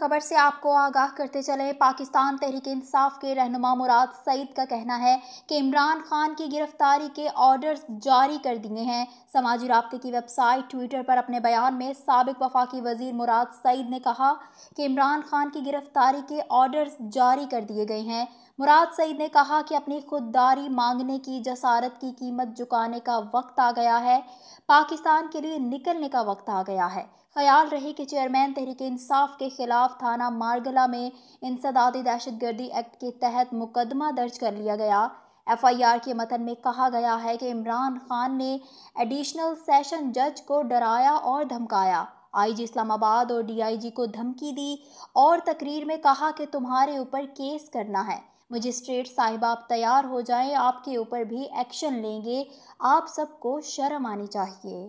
खबर से आपको आगाह करते चले पाकिस्तान तहरीक इंसाफ के रहनुमा मुराद सईद का कहना है कि इमरान खान की गिरफ्तारी के ऑर्डर्स जारी कर दिए हैं समाजी रबते की वेबसाइट ट्विटर पर अपने बयान में सबक वफाकी वजीर मुराद सईद ने कहा कि इमरान खान की गिरफ्तारी के ऑर्डर्स जारी कर दिए गए हैं मुराद सईद ने कहा कि अपनी खुददारी मांगने की जसारत की कीमत चुकाने का वक्त आ गया है पाकिस्तान के लिए निकलने का वक्त आ गया है ख्याल रहे कि चेयरमैन तहरीक इंसाफ के खिलाफ खिलाफ थाना मारगला में इंसदादी दहशत गर्दी एक्ट के तहत मुकदमा दर्ज कर लिया गया एफआईआर के मतन में कहा गया है कि इमरान खान ने एडिशनल सेशन जज को डराया और धमकाया आईजी इस्लामाबाद और डीआईजी को धमकी दी और तकरीर में कहा कि तुम्हारे ऊपर केस करना है मजिस्ट्रेट साहिब आप तैयार हो जाएं आपके ऊपर भी एक्शन लेंगे आप सबको शर्म आनी चाहिए